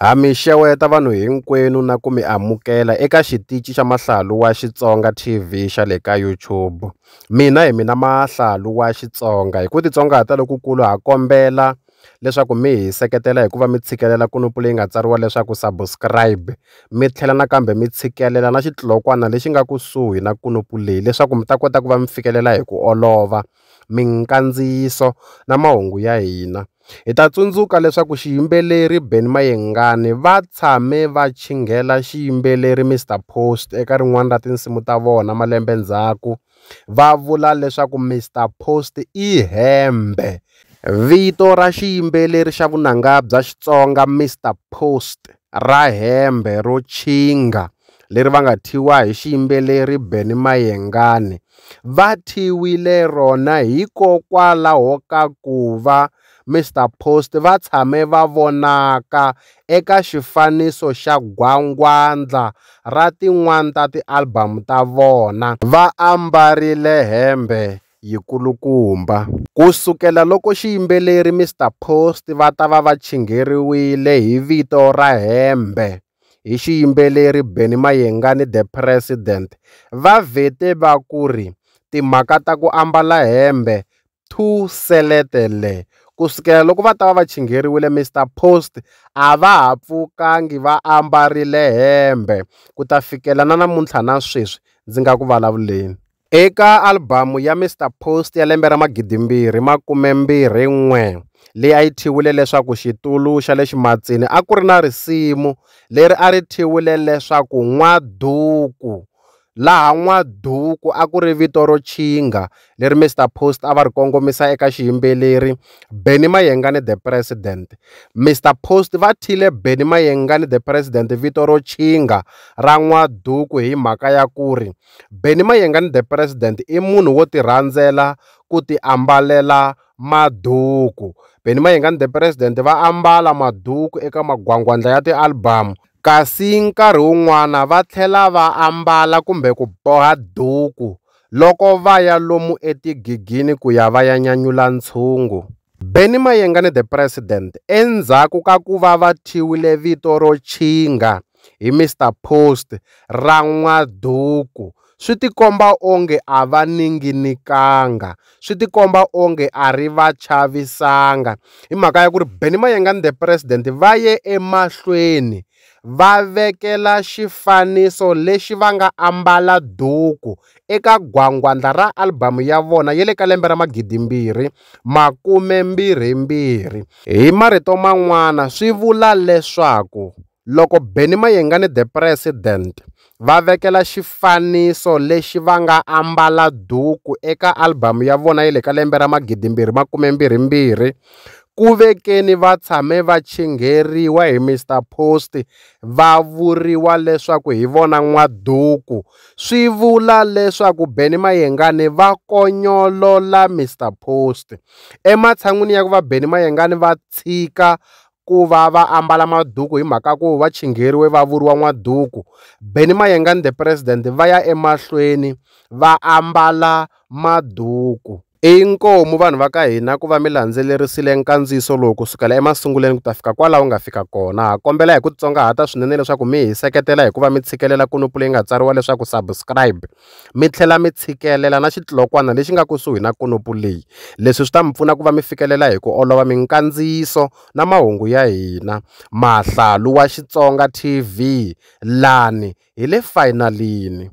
Ha mi xeweta vanhu hinkwenu na ku mi amukela eka xitichi xa Mahlalu wa Xitsonga TV xa le ka YouTube. Mina hi mina Mahlalu wa Xitsonga hi ku titsongahata lokukulu ha kombela leswaku mi hi seketela hi ku va mi tshikelela kunupu leyi nga tsariwa leswaku subscribe mi tlhela nakambe mi tshikelela na xitlilokwana lexi nga kusuhi na kunupu leyi leswaku mi ta kota ku va mi fikelela hi ku olova minkandziyiso na mahungu ya hina. Hi ta tsundzuka leswaku xiyimbeleri Ben Mayengani va tshame va chingela xiyimbeleri Mr Post eka rin'wana ra tinsimu ta vona malembe ndzhaku, va vula leswaku Mr Post i hembe. Vito ra xiyimbeleri xa vunanga bya Xitsonga Mr Post ra hembe ro chinga leri va nga thyiwa hi xiyimbeleri Ben Mayengani, va thyiwile rona hikokwalaho ka ku va. mr post va tshame va vonaka eka xifaniso xa gwangwandla ra tin'wana ta tialbamu ta vona va ambarile hembe yikulukumba ku sukela loko xiyimbeleri mr post va ta va va chingheriwile hi vito ra hembe hi xiyimbeleri beni mayengani the president va vhete va ku ri timhaka ta ku ambala hembe thu seletele kusukela loko va ta va va chingheriwile Mr Post a va ha pfukangi va ambarile hembe ku ta fikela na namuntlha na sweswi ndzi nga ku vulavuleni. Eka alibamu ya Mr Post ya lembe ra magidimbirhi makumembirhi n'we leyi a yi thyiwile leswaku xitulu xa le ximatsini a ku ri na risimu leri a ri thyiwile leswaku n'waduku laha N'waduku a ku ri vito ro chinga leri Mr Post a va ri kongomisa eka xiyimbeleri Benny Mayengani the President. Mr Post va thile Benny Mayengani the President vito ro chinga ra N'waduku hi mhaka ya ku ri Benny Mayengani the President i munhu wo tirhandzela ku ti ambalela maduku Benny Mayengani the President va ambala maduku eka magwangwandla ya tialibamu kasi nkarhi wun'wana va tlhela va ambala kumbe ku boha duku loko va ya lomu etigigini ku ya va ya nyanyula ntshungu. Benny Mayengani the President, endzhaku ka ku va va thyiwile vito ro "Chinga" hi Mr Post ra N'waduku, swi tikomba onge a va ninginikanga, swi tikomba onge a ri va chavisanga, hi mhaka ya ku ri Benny Mayengani the President va ye emahlweni. va vekela xifaniso lexi va nga ambala duku eka gwangwandla ra albamu ya vona ya le ka lembe ra magidimbirhi makumembirhimbirhi hi marito man'wana swi vula leswaku loko benny mayengani the president va vekela xifaniso lexi va nga ambala duku eka albamu ya vona ya le ka lembe ra magidimbirhi makumembirhimbirhi ku vekeni va tshame va chingheriwa hi mr post va vuriwa leswaku hi vona n'waduku swi vula leswaku beni mayengani va konyolola mr post ematshan'wini ya ku va beni mayengani va tshika ku va va ambala maduku hi mhaka ku va chingheriwe va vuriwa n'waduku beni mayengani the president va ya emahlweni va ambala maduku inkomu vanhu va ka hina ku va mi landzelerisile nkandziyiso lowu kusukela emasunguleni ku ta fika kwalaho wu nga fika kona ha kombela hi ku tsongahata swinene leswaku mi hi seketela hi ku va mi tshikelela kunupu leyi nga tsariwa leswaku subscribe mi tlhela mi tshikelela na xitlokwana lexi nga kusuhi na kunupu leyi leswi swi ta mi pfuna ku va mi fikelela hi ku olova minkandziyiso na mahungu ya hina mahlalu wa xitsonga tv lani hi le fayinalini